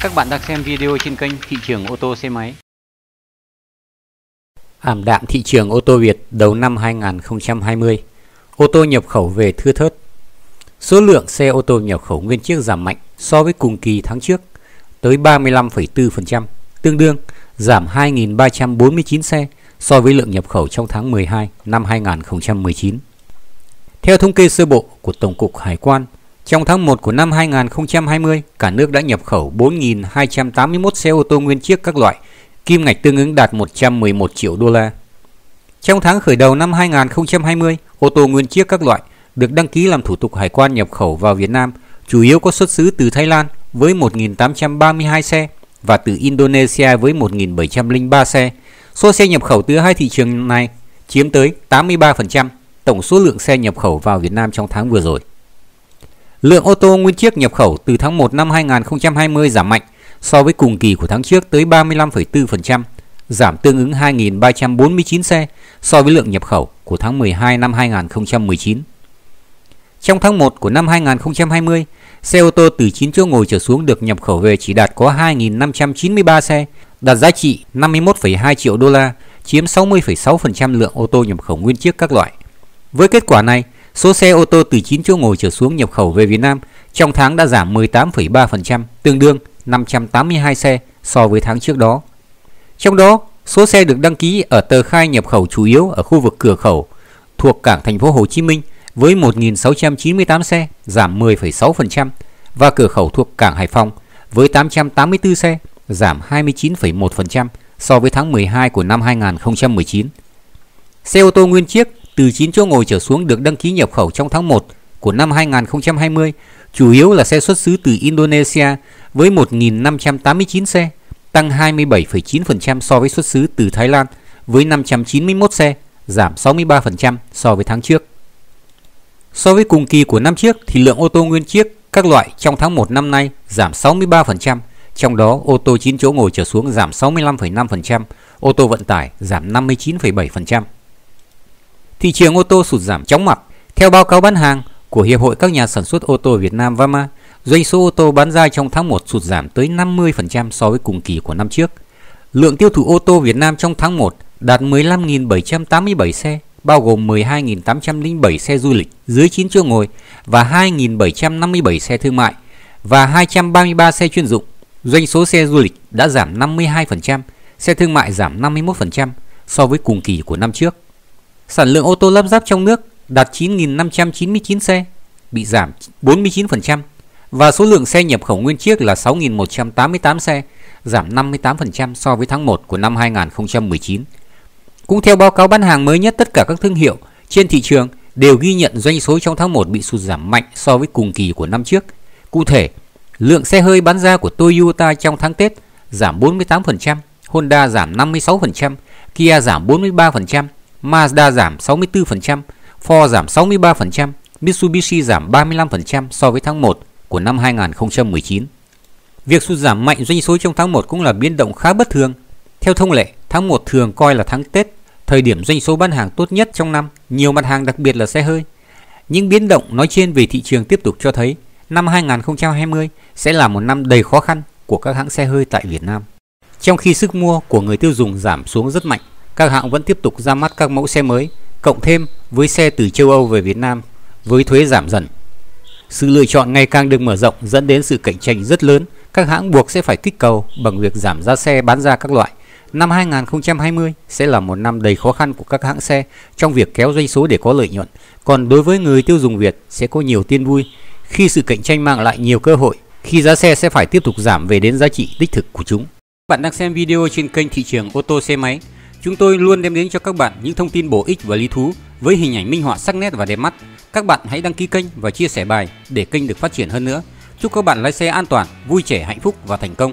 Các bạn đang xem video trên kênh Thị trường ô tô xe máy. Ảm đạm thị trường ô tô Việt đầu năm 2020, ô tô nhập khẩu về thưa thớt. Số lượng xe ô tô nhập khẩu nguyên chiếc giảm mạnh so với cùng kỳ tháng trước tới 35,4%, tương đương giảm 2.349 xe so với lượng nhập khẩu trong tháng 12 năm 2019. Theo thống kê sơ bộ của Tổng cục Hải quan, trong tháng 1 của năm 2020, cả nước đã nhập khẩu 4.281 xe ô tô nguyên chiếc các loại, kim ngạch tương ứng đạt 111 triệu đô la. Trong tháng khởi đầu năm 2020, ô tô nguyên chiếc các loại được đăng ký làm thủ tục hải quan nhập khẩu vào Việt Nam, chủ yếu có xuất xứ từ Thái Lan với 1.832 xe và từ Indonesia với 1.703 xe. Số xe nhập khẩu từ hai thị trường này chiếm tới 83% tổng số lượng xe nhập khẩu vào Việt Nam trong tháng vừa rồi. Lượng ô tô nguyên chiếc nhập khẩu từ tháng 1 năm 2020 giảm mạnh so với cùng kỳ của tháng trước tới 35,4%, giảm tương ứng 2.349 xe so với lượng nhập khẩu của tháng 12 năm 2019. Trong tháng 1 của năm 2020, xe ô tô từ 9 chỗ ngồi trở xuống được nhập khẩu về chỉ đạt có 2.593 xe, đạt giá trị 51,2 triệu đô la, chiếm 60,6% lượng ô tô nhập khẩu nguyên chiếc các loại. Với kết quả này, Số xe ô tô từ 9 chỗ ngồi trở xuống nhập khẩu về Việt Nam trong tháng đã giảm 18,3%, tương đương 582 xe so với tháng trước đó. Trong đó, số xe được đăng ký ở tờ khai nhập khẩu chủ yếu ở khu vực cửa khẩu thuộc cảng thành phố Hồ Chí Minh với 1.698 xe, giảm 10,6% và cửa khẩu thuộc cảng Hải Phòng với 884 xe, giảm 29,1% so với tháng 12 của năm 2019. Xe ô tô nguyên chiếc từ 9 chỗ ngồi trở xuống được đăng ký nhập khẩu trong tháng 1 của năm 2020, chủ yếu là xe xuất xứ từ Indonesia với 1.589 xe, tăng 27,9% so với xuất xứ từ Thái Lan với 591 xe, giảm 63% so với tháng trước. So với cùng kỳ của năm trước thì lượng ô tô nguyên chiếc các loại trong tháng 1 năm nay giảm 63%, trong đó ô tô 9 chỗ ngồi trở xuống giảm 65,5%, ô tô vận tải giảm 59,7% thị trường ô tô sụt giảm chóng mặt. Theo báo cáo bán hàng của Hiệp hội các nhà sản xuất ô tô Việt Nam VAMA, doanh số ô tô bán ra trong tháng 1 sụt giảm tới 50% so với cùng kỳ của năm trước. Lượng tiêu thụ ô tô Việt Nam trong tháng 1 đạt 15.787 xe, bao gồm 12.807 xe du lịch dưới 9 chỗ ngồi và 2.757 xe thương mại và 233 xe chuyên dụng. Doanh số xe du lịch đã giảm 52%, xe thương mại giảm 51% so với cùng kỳ của năm trước. Sản lượng ô tô lắp ráp trong nước đạt 9.599 xe, bị giảm 49% và số lượng xe nhập khẩu nguyên chiếc là 6.188 xe, giảm 58% so với tháng 1 của năm 2019. Cũng theo báo cáo bán hàng mới nhất, tất cả các thương hiệu trên thị trường đều ghi nhận doanh số trong tháng 1 bị sụt giảm mạnh so với cùng kỳ của năm trước. Cụ thể, lượng xe hơi bán ra của Toyota trong tháng Tết giảm 48%, Honda giảm 56%, Kia giảm 43%, Mazda giảm 64%, Ford giảm 63%, Mitsubishi giảm 35% so với tháng 1 của năm 2019. Việc sụt giảm mạnh doanh số trong tháng 1 cũng là biến động khá bất thường. Theo thông lệ, tháng 1 thường coi là tháng Tết, thời điểm doanh số bán hàng tốt nhất trong năm, nhiều mặt hàng đặc biệt là xe hơi. Những biến động nói trên về thị trường tiếp tục cho thấy năm 2020 sẽ là một năm đầy khó khăn của các hãng xe hơi tại Việt Nam. Trong khi sức mua của người tiêu dùng giảm xuống rất mạnh, các hãng vẫn tiếp tục ra mắt các mẫu xe mới, cộng thêm với xe từ châu Âu về Việt Nam với thuế giảm dần. Sự lựa chọn ngày càng được mở rộng dẫn đến sự cạnh tranh rất lớn, các hãng buộc sẽ phải kích cầu bằng việc giảm giá xe bán ra các loại. Năm 2020 sẽ là một năm đầy khó khăn của các hãng xe trong việc kéo doanh số để có lợi nhuận. Còn đối với người tiêu dùng Việt sẽ có nhiều tin vui khi sự cạnh tranh mang lại nhiều cơ hội, khi giá xe sẽ phải tiếp tục giảm về đến giá trị đích thực của chúng. Bạn đang xem video trên kênh thị trường ô tô xe máy. Chúng tôi luôn đem đến cho các bạn những thông tin bổ ích và lý thú với hình ảnh minh họa sắc nét và đẹp mắt. Các bạn hãy đăng ký kênh và chia sẻ bài để kênh được phát triển hơn nữa. Chúc các bạn lái xe an toàn, vui trẻ, hạnh phúc và thành công.